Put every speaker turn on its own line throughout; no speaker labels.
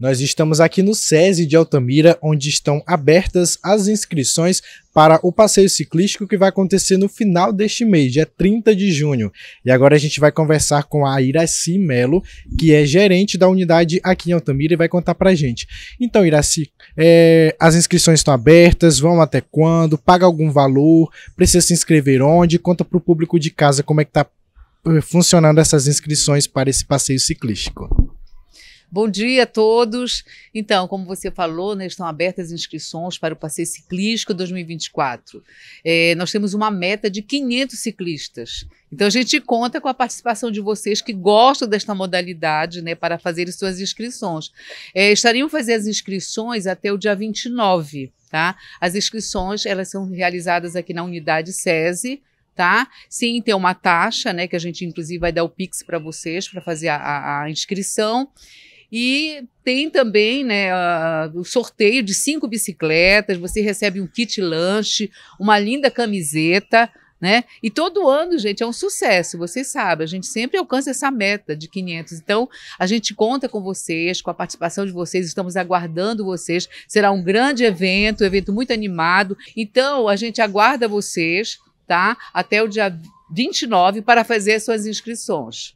Nós estamos aqui no SESI de Altamira, onde estão abertas as inscrições para o passeio ciclístico que vai acontecer no final deste mês, dia 30 de junho. E agora a gente vai conversar com a Iraci Melo, que é gerente da unidade aqui em Altamira e vai contar para gente. Então, Iraci, é, as inscrições estão abertas, vão até quando? Paga algum valor? Precisa se inscrever onde? Conta para o público de casa como é que está eh, funcionando essas inscrições para esse passeio ciclístico.
Bom dia a todos. Então, como você falou, né, estão abertas as inscrições para o passeio ciclístico 2024. É, nós temos uma meta de 500 ciclistas. Então a gente conta com a participação de vocês que gostam desta modalidade, né, para fazerem suas inscrições. É, estariam fazendo as inscrições até o dia 29, tá? As inscrições, elas são realizadas aqui na unidade SESI, tá? Sim, tem uma taxa, né, que a gente inclusive vai dar o Pix para vocês para fazer a, a, a inscrição. E tem também né, o sorteio de cinco bicicletas, você recebe um kit lanche, uma linda camiseta. Né? E todo ano, gente, é um sucesso, vocês sabem, a gente sempre alcança essa meta de 500. Então, a gente conta com vocês, com a participação de vocês, estamos aguardando vocês. Será um grande evento, um evento muito animado. Então, a gente aguarda vocês, tá? Até o dia 29 para fazer suas inscrições.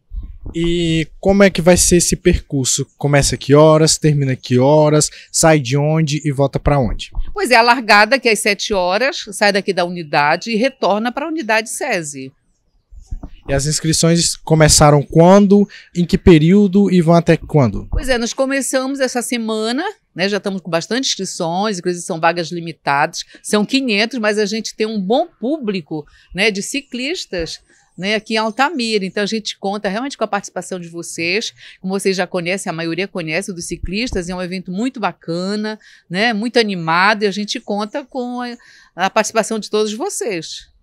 E como é que vai ser esse percurso? Começa que horas, termina que horas, sai de onde e volta para onde?
Pois é, a largada que é às 7 horas, sai daqui da unidade e retorna para a unidade SESI.
E as inscrições começaram quando, em que período e vão até quando?
Pois é, nós começamos essa semana, né, já estamos com bastante inscrições, inclusive são vagas limitadas, são 500, mas a gente tem um bom público né, de ciclistas né, aqui em Altamira. Então a gente conta realmente com a participação de vocês. Como vocês já conhecem, a maioria conhece o dos ciclistas, é um evento muito bacana, né, muito animado, e a gente conta com a, a participação de todos vocês.